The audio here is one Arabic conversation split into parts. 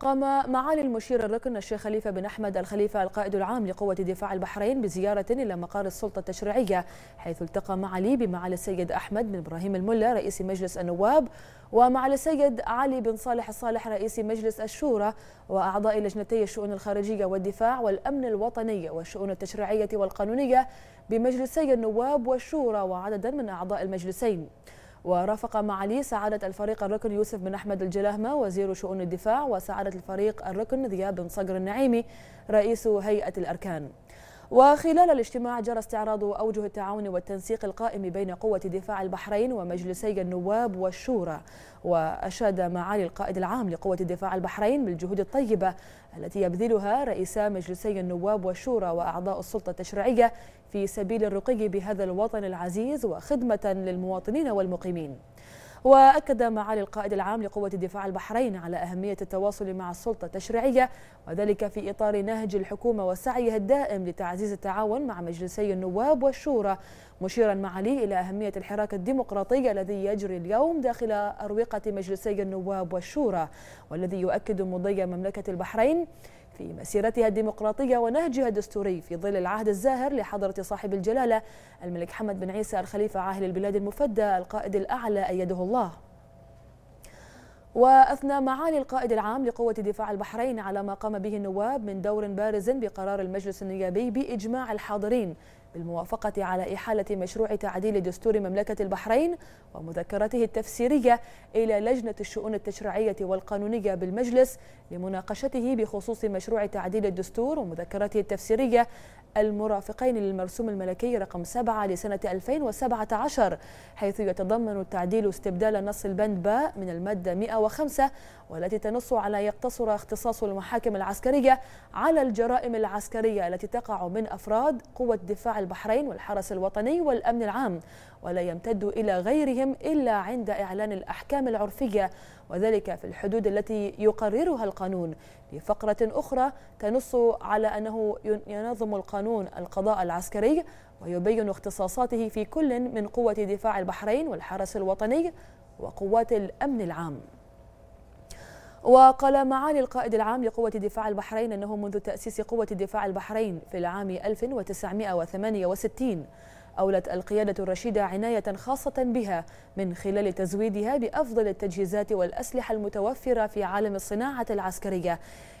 قام معالي المشير الركن الشيخ خليفة بن أحمد الخليفة القائد العام لقوة دفاع البحرين بزيارة إلى مقر السلطة التشريعية حيث التقى معالي بمعالي السيد أحمد بن إبراهيم الملا رئيس مجلس النواب ومعالي السيد علي بن صالح الصالح رئيس مجلس الشورى وأعضاء لجنتي الشؤون الخارجية والدفاع والأمن الوطني والشؤون التشريعية والقانونية بمجلسي النواب والشورى وعددا من أعضاء المجلسين ورافق معالي سعادة الفريق الركن يوسف بن أحمد الجلهمة وزير شؤون الدفاع وسعادة الفريق الركن ذياب بن صقر النعيمي رئيس هيئة الأركان وخلال الاجتماع جرى استعراض أوجه التعاون والتنسيق القائم بين قوة دفاع البحرين ومجلسي النواب والشورى وأشاد معالي القائد العام لقوة دفاع البحرين بالجهود الطيبة التي يبذلها رئيسا مجلسي النواب والشورى وأعضاء السلطة التشريعية في سبيل الرقي بهذا الوطن العزيز وخدمة للمواطنين والمقيمين وأكد معالي القائد العام لقوة الدفاع البحرين على أهمية التواصل مع السلطة التشريعية وذلك في إطار نهج الحكومة وسعيها الدائم لتعزيز التعاون مع مجلسي النواب والشورى مشيرا معالي إلى أهمية الحراك الديمقراطي الذي يجري اليوم داخل أروقة مجلسي النواب والشورى والذي يؤكد مضي مملكة البحرين في مسيرتها الديمقراطية ونهجها الدستوري في ظل العهد الزاهر لحضرة صاحب الجلالة الملك حمد بن عيسى الخليفة عاهل البلاد المفدى القائد الأعلى أيده الله وأثنى معالي القائد العام لقوة دفاع البحرين على ما قام به النواب من دور بارز بقرار المجلس النيابي بإجماع الحاضرين بالموافقة على إحالة مشروع تعديل دستور مملكة البحرين ومذكرته التفسيرية إلى لجنة الشؤون التشريعية والقانونية بالمجلس لمناقشته بخصوص مشروع تعديل الدستور ومذكرته التفسيرية المرافقين للمرسوم الملكي رقم 7 لسنة 2017 حيث يتضمن التعديل استبدال نص البند باء من المادة 105 والتي تنص على يقتصر اختصاص المحاكم العسكرية على الجرائم العسكرية التي تقع من أفراد قوة دفاع البحرين والحرس الوطني والأمن العام ولا يمتد إلى غيرهم إلا عند إعلان الأحكام العرفية وذلك في الحدود التي يقررها القانون لفقرة أخرى تنص على أنه ينظم القانون القضاء العسكري ويبين اختصاصاته في كل من قوة دفاع البحرين والحرس الوطني وقوات الأمن العام وقال معالي القائد العام لقوة دفاع البحرين أنه منذ تأسيس قوة دفاع البحرين في العام 1968 أولت القيادة الرشيدة عناية خاصة بها من خلال تزويدها بأفضل التجهيزات والأسلحة المتوفرة في عالم الصناعة العسكرية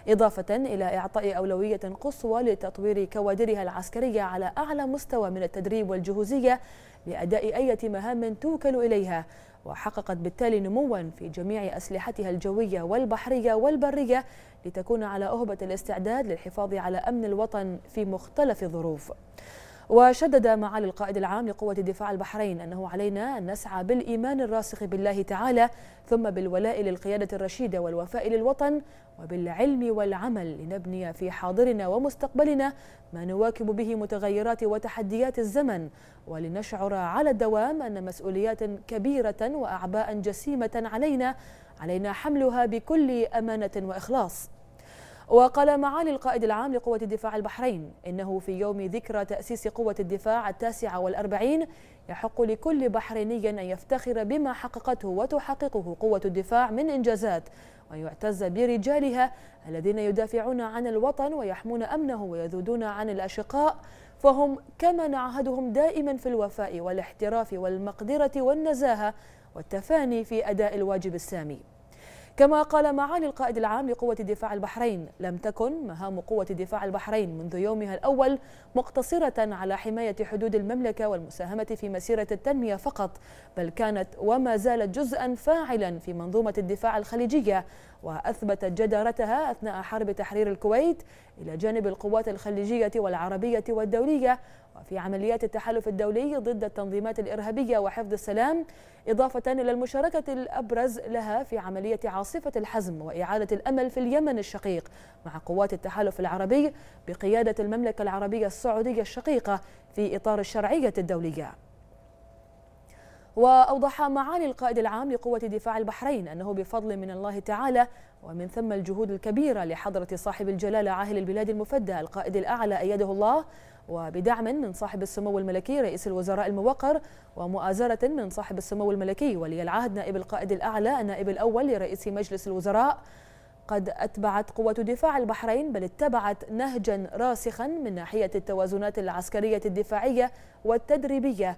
إضافة إلى إعطاء أولوية قصوى لتطوير كوادرها العسكرية على أعلى مستوى من التدريب والجهوزية لأداء أي مهام توكل إليها وحققت بالتالي نموا في جميع أسلحتها الجوية والبحرية والبرية لتكون على أهبة الاستعداد للحفاظ على أمن الوطن في مختلف الظروف وشدد معالي القائد العام لقوة الدفاع البحرين أنه علينا أن نسعى بالإيمان الراسخ بالله تعالى ثم بالولاء للقيادة الرشيدة والوفاء للوطن وبالعلم والعمل لنبني في حاضرنا ومستقبلنا ما نواكب به متغيرات وتحديات الزمن ولنشعر على الدوام أن مسؤوليات كبيرة وأعباء جسيمة علينا علينا حملها بكل أمانة وإخلاص وقال معالي القائد العام لقوة الدفاع البحرين إنه في يوم ذكرى تأسيس قوة الدفاع التاسعة والأربعين يحق لكل بحريني أن يفتخر بما حققته وتحققه قوة الدفاع من إنجازات ويعتز برجالها الذين يدافعون عن الوطن ويحمون أمنه ويذودون عن الأشقاء فهم كما نعهدهم دائما في الوفاء والاحتراف والمقدرة والنزاهة والتفاني في أداء الواجب السامي كما قال معالي القائد العام لقوة دفاع البحرين لم تكن مهام قوة دفاع البحرين منذ يومها الأول مقتصرة على حماية حدود المملكة والمساهمة في مسيرة التنمية فقط بل كانت وما زالت جزءا فاعلا في منظومة الدفاع الخليجية وأثبتت جدارتها أثناء حرب تحرير الكويت إلى جانب القوات الخليجية والعربية والدولية وفي عمليات التحالف الدولي ضد التنظيمات الإرهابية وحفظ السلام إضافة إلى المشاركة الأبرز لها في عملية عاصفة الحزم وإعادة الأمل في اليمن الشقيق مع قوات التحالف العربي بقيادة المملكة العربية السعودية الشقيقة في إطار الشرعية الدولية وأوضح معالي القائد العام لقوة دفاع البحرين أنه بفضل من الله تعالى ومن ثم الجهود الكبيرة لحضرة صاحب الجلالة عاهل البلاد المفدى القائد الأعلى أيده الله وبدعم من صاحب السمو الملكي رئيس الوزراء الموقر ومؤازرة من صاحب السمو الملكي ولي العهد نائب القائد الأعلى النائب الأول لرئيس مجلس الوزراء قد أتبعت قوة دفاع البحرين بل اتبعت نهجا راسخا من ناحية التوازنات العسكرية الدفاعية والتدريبية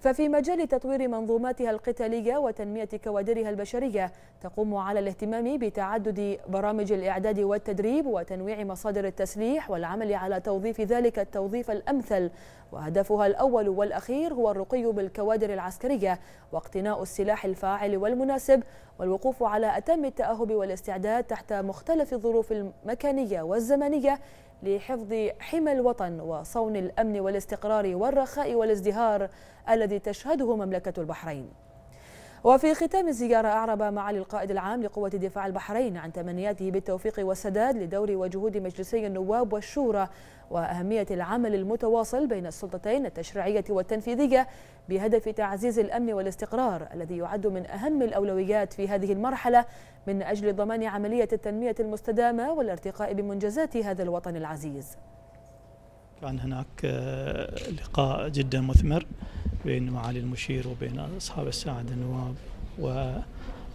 ففي مجال تطوير منظوماتها القتالية وتنمية كوادرها البشرية تقوم على الاهتمام بتعدد برامج الإعداد والتدريب وتنويع مصادر التسليح والعمل على توظيف ذلك التوظيف الأمثل وهدفها الأول والأخير هو الرقي بالكوادر العسكرية واقتناء السلاح الفاعل والمناسب والوقوف على أتم التأهب والاستعداد تحت مختلف الظروف المكانية والزمنية لحفظ حمى الوطن وصون الأمن والاستقرار والرخاء والازدهار الذي تشهده مملكة البحرين وفي ختام الزيارة أعرب معالي القائد العام لقوة دفاع البحرين عن تمنياته بالتوفيق والسداد لدور وجهود مجلسي النواب والشورى وأهمية العمل المتواصل بين السلطتين التشريعية والتنفيذية بهدف تعزيز الأمن والاستقرار الذي يعد من أهم الأولويات في هذه المرحلة من أجل ضمان عملية التنمية المستدامة والارتقاء بمنجزات هذا الوطن العزيز كان هناك آه، لقاء جدا مثمر بين معالي المشير وبين أصحاب الساعد النواب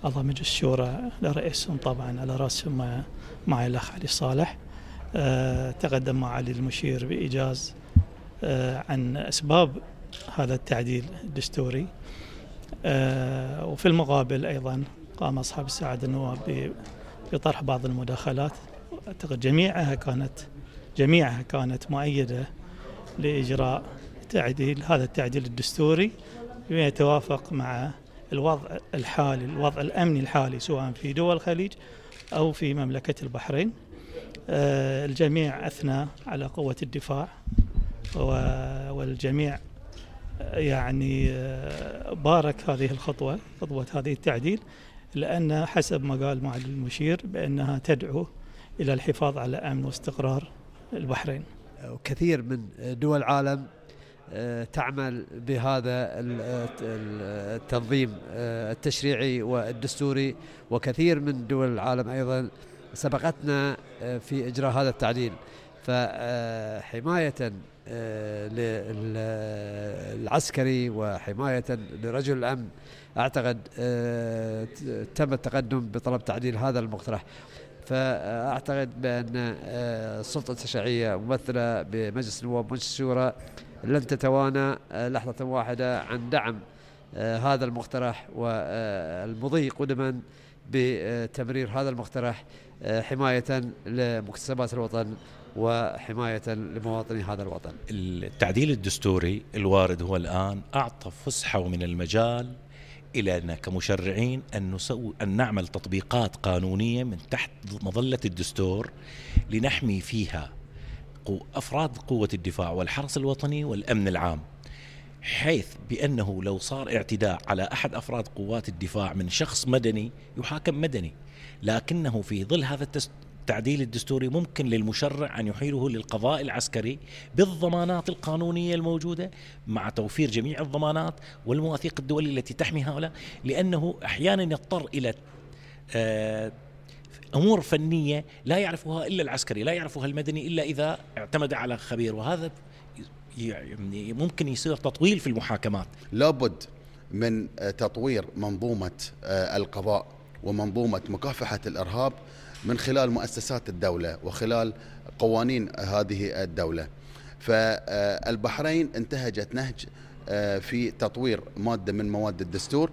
اعضاء مجلس الشورى لرئيسهم طبعا على رأسهم معالي الأخ علي صالح آه، تقدم معالي المشير بإيجاز آه، عن أسباب هذا التعديل الدستوري آه، وفي المقابل أيضا قام أصحاب السعد النواب بطرح بعض المداخلات أعتقد جميعها كانت جميعها كانت مؤيدة لإجراء تعديل هذا التعديل الدستوري بما يتوافق مع الوضع الحالي الوضع الأمني الحالي سواء في دول الخليج أو في مملكة البحرين آه، الجميع أثنى على قوة الدفاع والجميع آه، يعني آه، بارك هذه الخطوة خطوة هذه التعديل لأن حسب ما قال معالي المشير بأنها تدعو إلى الحفاظ على أمن واستقرار البحرين وكثير من دول العالم آه، تعمل بهذا التنظيم آه، التشريعي والدستوري وكثير من دول العالم ايضا سبقتنا آه، في اجراء هذا التعديل فحمايه للعسكري وحمايه لرجل الامن اعتقد تم التقدم بطلب تعديل هذا المقترح فاعتقد بان آه، السلطه التشريعيه ممثله بمجلس النواب ومجلس الشورى لن تتوانى آه، لحظه واحده عن دعم آه، هذا المقترح والمضي قدما بتمرير هذا المقترح حماية لمكتسبات الوطن وحماية لمواطني هذا الوطن التعديل الدستوري الوارد هو الآن أعطى فسحة من المجال إلينا كمشرعين أن, نسوي أن نعمل تطبيقات قانونية من تحت مظلة الدستور لنحمي فيها أفراد قوة الدفاع والحرس الوطني والأمن العام حيث بأنه لو صار اعتداء على أحد أفراد قوات الدفاع من شخص مدني يحاكم مدني لكنه في ظل هذا التعديل الدستوري ممكن للمشرع أن يحيله للقضاء العسكري بالضمانات القانونية الموجودة مع توفير جميع الضمانات والمواثيق الدولية التي تحمي هؤلاء لأنه أحيانا يضطر إلى آه، امور فنيه لا يعرفها الا العسكري، لا يعرفها المدني الا اذا اعتمد على خبير وهذا يعني ممكن يصير تطويل في المحاكمات. لابد من تطوير منظومه آه، القضاء ومنظومه مكافحه الارهاب من خلال مؤسسات الدولة وخلال قوانين هذه الدولة فالبحرين انتهجت نهج آه، في تطوير مادة من مواد الدستور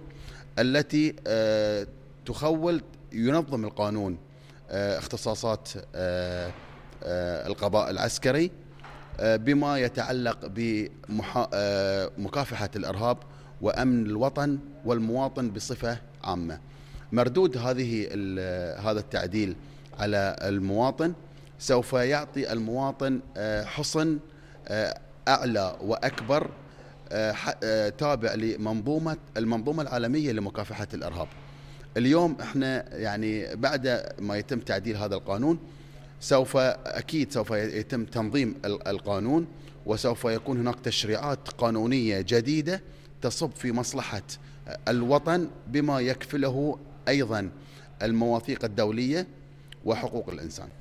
التي آه، تخول ينظم القانون آه، اختصاصات القضاء العسكري بما يتعلق بمكافحة الإرهاب وأمن الوطن والمواطن بصفة عامة مردود هذه هذا التعديل على المواطن سوف يعطي المواطن آه، حصن آه، اعلى واكبر آه، تابع لمنظومه المنظومه العالميه لمكافحه الارهاب. اليوم احنا يعني بعد ما يتم تعديل هذا القانون سوف اكيد سوف يتم تنظيم القانون وسوف يكون هناك تشريعات قانونيه جديده تصب في مصلحه الوطن بما يكفله ايضا المواثيق الدوليه وحقوق الانسان